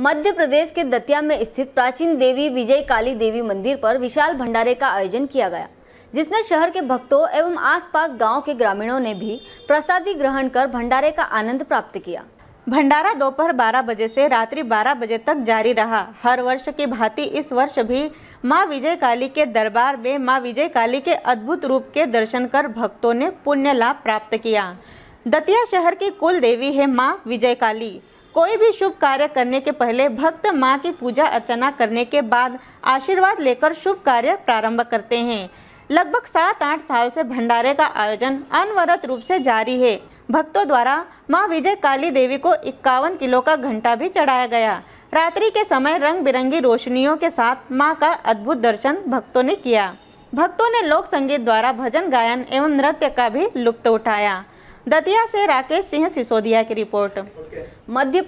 मध्य प्रदेश के दतिया में स्थित प्राचीन देवी विजय काली देवी मंदिर पर विशाल भंडारे का आयोजन किया गया जिसमें शहर के भक्तों एवं आसपास गांव के ग्रामीणों ने भी प्रसादी ग्रहण कर भंडारे का आनंद प्राप्त किया भंडारा दोपहर 12 बजे से रात्रि 12 बजे तक जारी रहा हर वर्ष की भांति इस वर्ष भी मां विजय काली के दरबार में मां विजय काली के अद्भुत रूप के दर्शन कर भक्तों ने पुण्य लाभ प्राप्त किया दतिया शहर की कुल देवी है मां विजय काली कोई भी शुभ कार्य करने के पहले भक्त माँ की पूजा अर्चना करने के बाद आशीर्वाद लेकर शुभ कार्य प्रारंभ करते हैं लगभग सात आठ साल से भंडारे का आयोजन अनवरत रूप से जारी है भक्तों द्वारा माँ विजय काली देवी को इक्यावन किलो का घंटा भी चढ़ाया गया रात्रि के समय रंग बिरंगी रोशनियों के साथ माँ का अद्भुत दर्शन भक्तों ने किया भक्तों ने लोक संगीत द्वारा भजन गायन एवं नृत्य का भी लुप्त उठाया दतिया से राकेश सिंह सिसोदिया की रिपोर्ट मध्य